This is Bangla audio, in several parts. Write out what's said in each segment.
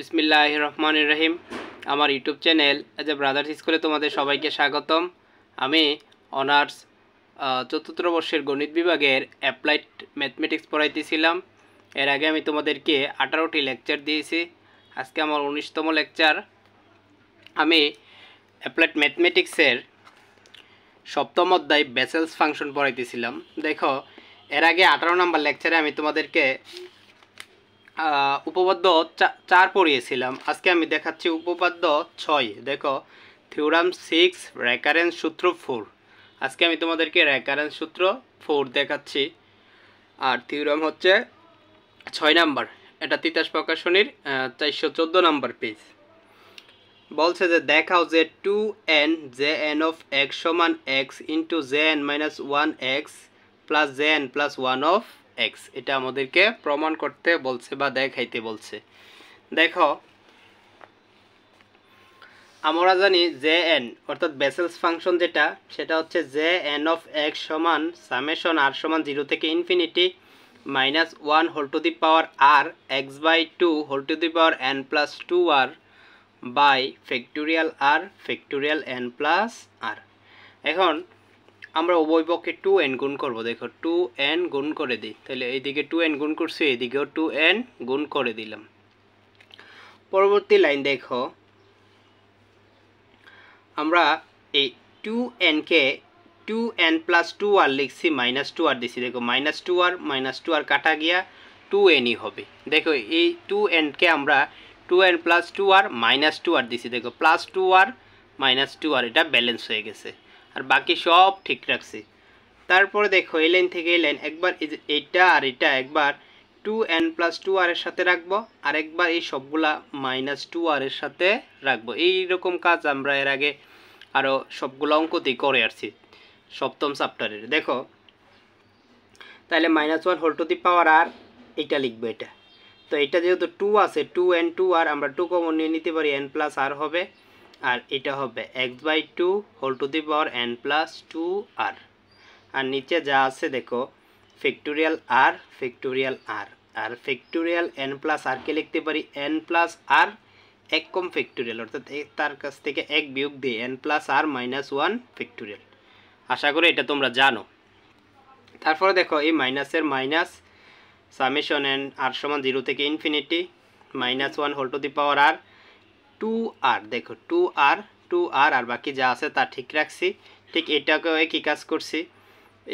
বিসমিল্লাহ রহমান রহিম আমার ইউটিউব চ্যানেল এজ এ ব্রাদার্স স্কুলে তোমাদের সবাইকে স্বাগতম আমি অনার্স চতুর্থ বর্ষের গণিত বিভাগের অ্যাপ্লাইড ম্যাথমেটিক্স পড়াইতেছিলাম এর আগে আমি তোমাদেরকে আঠারোটি লেকচার দিয়েছি আজকে আমার উনিশতম লেকচার আমি অ্যাপ্লাইড ম্যাথমেটিক্সের সপ্তম অধ্যায় বেসেলস ফাংশন পড়াইতেছিলাম দেখো এর আগে আঠারো নম্বর লেকচারে আমি তোমাদেরকে উপপাদ্য চার পড়িয়েছিলাম আজকে আমি দেখাচ্ছি উপপাদ্য ছয় দেখো থিওরাম সিক্স রেকারেন্স সূত্র ফোর আজকে আমি তোমাদেরকে রেকারেন্স সূত্র ফোর দেখাচ্ছি আর থিওরাম হচ্ছে ছয় নাম্বার এটা তিতাস প্রকাশনীর চারশো চোদ্দো নাম্বার পেজ বলছে যে দেখাও যে two N J N of x সমান X into J N minus one X plus J N plus one of X এটা আমাদেরকে প্রমাণ করতে বলছে বা দেখাইতে বলছে দেখো আমরা জানি জে এন অর্থাৎ বেসেলস ফাংশন যেটা সেটা হচ্ছে জে এন অফ এক্স সমান সামেশন আর সমান জিরো থেকে infinity minus one whole to the power R X by two whole to the power N plus two R by factorial R factorial N plus R এখন আমরা উভয় পক্ষে টু এন গুণ করবো দেখো টু এন গুণ করে দিই তাহলে এইদিকে টু এন গুণ করছি এইদিকেও টু এন গুণ করে দিলাম পরবর্তী লাইন দেখো আমরা এই টু এনকে two N plus two R লিখছি মাইনাস টু আর দিছি দেখো minus two R minus two R কাটা গিয়া টু এনই হবে দেখো এই টু এনকে আমরা two N plus two R minus two R দিছি দেখো plus two R minus two R এটা ব্যালেন্স হয়ে গেছে আর বাকি সব ঠিক রাখছি তারপরে দেখো এই লাইন থেকে এই লাইন একবার এইটা আর এটা একবার two N plus two R এর সাথে রাখবো আর একবার এই সবগুলা মাইনাস টু আর এর সাথে রাখবো এইরকম কাজ আমরা এর আগে আরও সবগুলো অঙ্কতেই করে আসছি সপ্তম চাপ্টারের দেখো তাহলে minus one whole to the power আর এটা লিখবো এটা তো এটা যেহেতু টু আছে টু এন টু আর আমরা টু কমন নিয়ে নিতে পারি এন প্লাস আর হবে আর এটা হবে X by two whole to the power N plus two R আর নিচে যা আছে দেখো ফ্যাক্টোরিয়াল আর ফ্যাক্টোরিয়াল আর আর ফ্যাক্টোরিয়াল এন প্লাস আরকে লিখতে পারি এন প্লাস আর এক কম ফ্যাক্টোরিয়াল অর্থাৎ তার কাছ থেকে এক বিয়োগ দিয়ে N plus R minus one factorial আশা করি এটা তোমরা জানো তারপরে দেখো এই মাইনাসের মাইনাস সামেশন এন আর সমান জিরো থেকে infinity minus one whole to the power R two আর দেখো টু আর টু আর আর বাকি যা আছে তা ঠিক রাখছি ঠিক এটাকেও কি কাজ করছি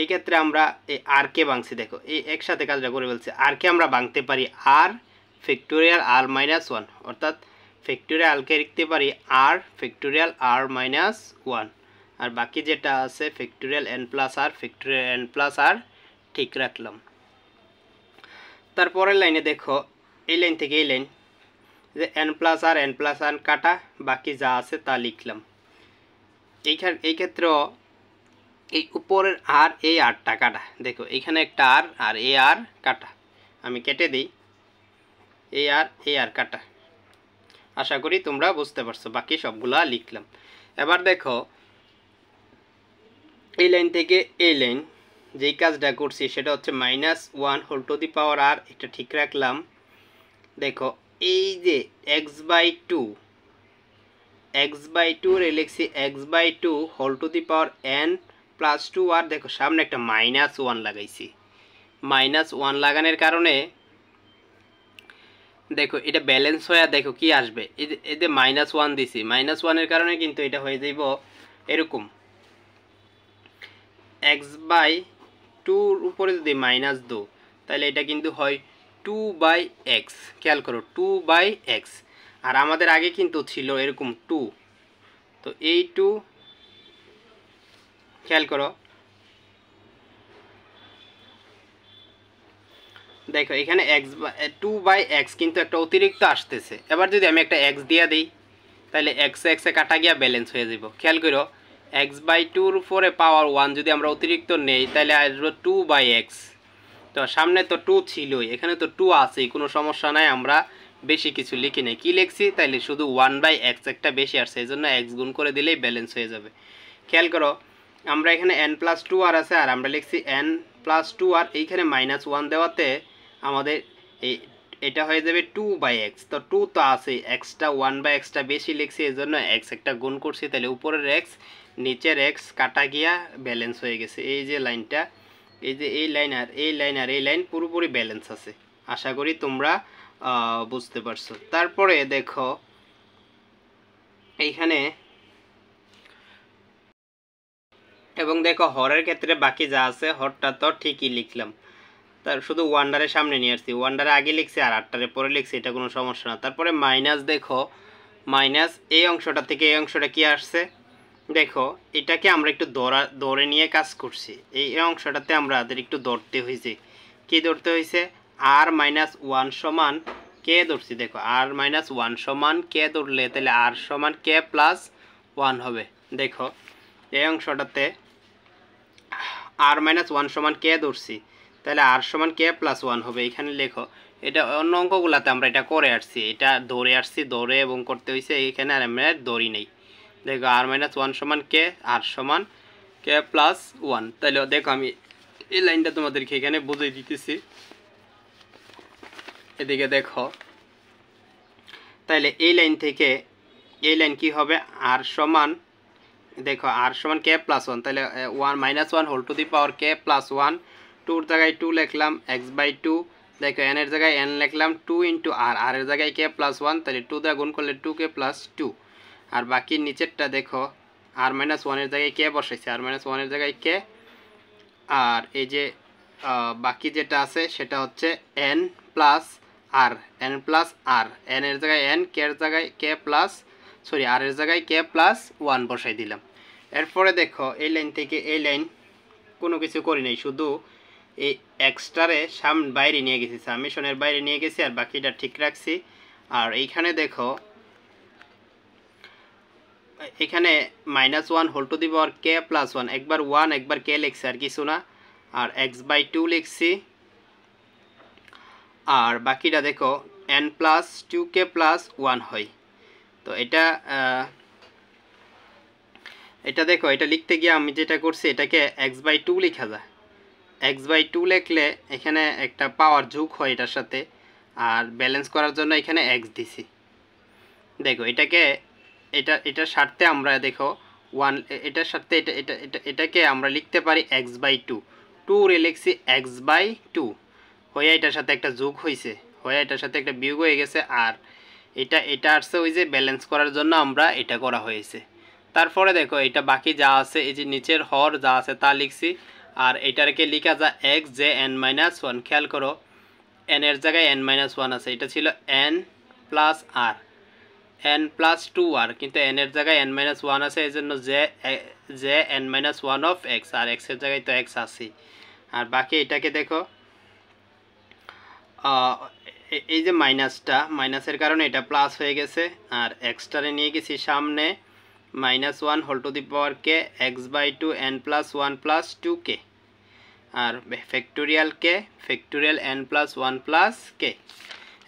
এই ক্ষেত্রে আমরা এই আরকে ভাঙছি দেখো এই একসাথে কাজটা করে ফেলছি আরকে আমরা ভাঙতে পারি R factorial R minus one অর্থাৎ ফ্যাক্টোরিয়াল লিখতে পারি R factorial R minus one আর বাকি যেটা আছে factorial N plus R factorial N plus R ঠিক রাখলাম তারপরের লাইনে দেখো এই লাইন থেকে এই লাইন যে n plus r n plus r কাটা বাকি যা আছে তা লিখলাম এইখান এই ক্ষেত্রে এই উপরের আর এই আরটা কাটা দেখো এখানে একটা আর আর এ আর কাটা আমি কেটে দিই এ আর এ আর কাটা আশা করি তোমরা বুঝতে পারছো বাকি সবগুলা লিখলাম এবার দেখো এই লাইন থেকে এই লাইন যেই কাজটা করছি সেটা হচ্ছে minus one whole to the power আর এটা ঠিক রাখলাম দেখো এই যে x by two x by two রে লিখছি x by two whole to the power N plus two আর দেখো সামনে একটা মাইনাস ওয়ান লাগাইছি মাইনাস ওয়ান লাগানোর কারণে দেখো এটা ব্যালেন্স হয়ে দেখো কি আসবে যে মাইনাস ওয়ান দিছি মাইনাস ওয়ানের কারণে কিন্তু এটা হয়ে যাইব এরকম এক্স বাই টুর উপরে যদি মাইনাস দু তাহলে এটা কিন্তু হয় টু বাই এক্স খেয়াল করো টু বাই এক্স আর আমাদের আগে কিন্তু ছিল এরকম টু তো এই টু খেয়াল করো দেখো এখানে এক্স টু বাই এক্স কিন্তু একটা অতিরিক্ত আসতেছে এবার যদি আমি একটা এক্স দিয়ে দিই তাহলে এক্স এক্সে কাটা গিয়া ব্যালেন্স হয়ে যাব খেয়াল করো এক্স বাই টুর উপরে পাওয়ার ওয়ান যদি আমরা অতিরিক্ত নেই তাহলে আসবো টু বাই এক্স তো সামনে তো টু ছিলই এখানে তো টু আছেই কোনো সমস্যা নাই আমরা বেশি কিছু লিখি নাই কী লিখছি তাইলে শুধু ওয়ান বাই এক্স একটা বেশি আর এই জন্য এক্স গুণ করে দিলেই ব্যালেন্স হয়ে যাবে খেয়াল করো আমরা এখানে এন প্লাস টু আর আছে আর আমরা লিখছি এন প্লাস টু আর এইখানে মাইনাস ওয়ান দেওয়াতে আমাদের এই এটা হয়ে যাবে টু বাই এক্স তো টু তো আছে এক্সটা ওয়ান বাই এক্সটা বেশি লিখছি এই জন্য এক্স একটা গুণ করছি তাহলে উপরের এক্স নিচের এক্স কাটা গিয়া ব্যালেন্স হয়ে গেছে এই যে লাইনটা এই যে এই লাইন আর এই লাইন আর এই লাইন পুরোপুরি ব্যালেন্স আছে আশা করি তোমরা বুঝতে পারছো তারপরে দেখো এইখানে এবং দেখো হরের ক্ষেত্রে বাকি যা আছে হরটা তো ঠিকই লিখলাম তার শুধু ওয়ান্ডারের সামনে নিয়ে আসছি ওয়ান্ডারে আগে লিখছি আর আটটারে পরে লিখছি এটা কোনো সমস্যা না তারপরে মাইনাস দেখো মাইনাস এই অংশটা থেকে এই অংশটা কি আসছে দেখো এটাকে আমরা একটু দৌড়া দৌড়ে নিয়ে কাজ করছি এই অংশটাতে আমাদের একটু দৌড়তে হয়েছে কে ধরতে হয়েছে আর মাইনাস ওয়ান সমান কে ধরছি দেখো আর মাইনাস ওয়ান সমান কে ধরলে তাহলে আর সমান কে প্লাস ওয়ান হবে দেখো এই অংশটাতে আর মাইনাস ওয়ান সমান কে ধরছি তাহলে আর সমান কে প্লাস ওয়ান হবে এখানে লেখো এটা অন্য অঙ্কগুলাতে আমরা এটা করে আসছি এটা দৌড়ে আসছি দৌড়ে এবং করতে হয়েছে এখানে আর আমরা দৌড়ি নেই দেখো আর মাইনাস ওয়ান সমান কে আর সমান কে প্লাস ওয়ান তাহলে দেখো আমি এই লাইনটা তোমাদেরকে এখানে বুঝিয়ে দিতেছি এদিকে দেখো তাহলে এই লাইন থেকে এই লাইন কি হবে আর সমান দেখো আর সমান কে প্লাস ওয়ান তাহলে one minus one whole to the power k plus one টুর জায়গায় টু লিখলাম এক্স বাই টু দেখো এন এর জায়গায় এন লিখলাম টু ইন্টু আর আর এর জায়গায় কে প্লাস ওয়ান তাহলে টু দ্বারা গুণ করলে টু কে প্লাস টু আর বাকি নিচেরটা দেখো আর মাইনাস ওয়ানের জায়গায় কে বসাইছে আর মাইনাস ওয়ানের জায়গায় কে আর এই যে বাকি যেটা আছে সেটা হচ্ছে n plus r n plus r n এর জায়গায় এন কে এর জায়গায় কে প্লাস সরি আর এর জায়গায় কে প্লাস ওয়ান বসাই দিলাম এরপরে দেখো এই লাইন থেকে এই লাইন কোনো কিছু করি নাই শুধু এই এক্সট্রারে সাম বাইরে নিয়ে গেছি সামেশনের বাইরে নিয়ে গেছি আর বাকিটা ঠিক রাখছি আর এইখানে দেখো এখানে minus one whole to the power k plus one একবার ওয়ান একবার কে লিখছি আর কিছু না আর এক্স বাই টু লিখছি আর বাকিটা দেখো n plus two k plus one হয় তো এটা এটা দেখো এটা লিখতে গিয়ে আমি যেটা করছি এটাকে এক্স বাই টু লিখা যায় এক্স বাই টু লিখলে এখানে একটা পাওয়ার যোগ হয় এটার সাথে আর ব্যালেন্স করার জন্য এখানে এক্স দিছি দেখো এটাকে এটা এটার স্বার্থে আমরা দেখো ওয়ান এটার স্বার্থে এটা এটা এটা এটাকে আমরা লিখতে পারি এক্স বাই টু টু লিখছি এক্স বাই টু হয়ে এটার সাথে একটা যোগ হয়েছে হয়ে এটার সাথে একটা বিয়োগ হয়ে গেছে আর এটা এটা আসছে ওই যে ব্যালেন্স করার জন্য আমরা এটা করা হয়েছে তারপরে দেখো এটা বাকি যা আছে এই যে নিচের হর যা আছে তা লিখছি আর এটাকে লিখা যা x j N minus one খেয়াল করো এনের জায়গায় এন মাইনাস ওয়ান আছে এটা ছিল n plus r n plus two r কিন্তু এন এর জায়গায় এন মাইনাস ওয়ান আছে এই জন্য j j N minus one of x আর এক্সের জায়গায় তো এক্স আসি আর বাকি এটাকে দেখো এই যে মাইনাসটা মাইনাসের কারণে এটা প্লাস হয়ে গেছে আর এক্সটারে নিয়ে গেছি সামনে minus one whole to the power k x by two N plus one plus two k আর factorial k factorial N plus one plus k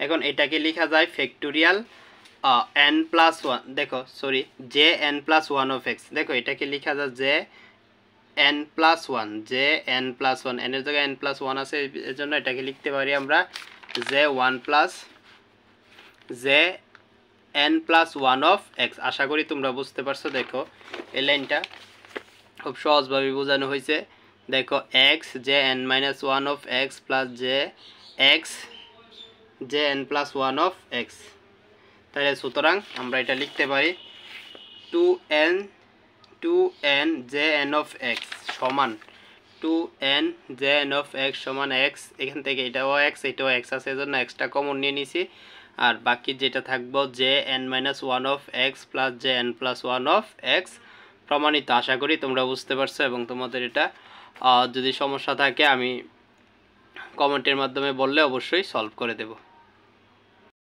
এখন এটাকে লেখা যায় ফ্যাক্টোরিয়াল এন প্লাস ওয়ান দেখো sorry j N plus one of x দেখো এটাকে লিখা যায় j N plus one j N plus one এনের জায়গায় এন প্লাস ওয়ান আছে এর জন্য এটাকে লিখতে পারি আমরা j one plus J N plus one of x আশা করি তোমরা বুঝতে পারছো দেখো এই লাইনটা খুব সহজভাবে বোঝানো হয়েছে দেখো x j N minus one of x plus j x j N plus one of x তাহলে সুতরাং আমরা এটা লিখতে পারি two n two N J N of x সমান two N J N of x সমান এক্স এখান থেকে এটাও এক্স এটাও এক্স আছে এজন্য এক্সটা কমন নিয়ে নিছি আর বাকি যেটা থাকবো j N minus one of x plus J N plus one of x প্রমাণিত আশা করি তোমরা বুঝতে পারছো এবং তোমাদের এটা যদি সমস্যা থাকে আমি কমেন্টের মাধ্যমে বললে অবশ্যই সলভ করে দেবো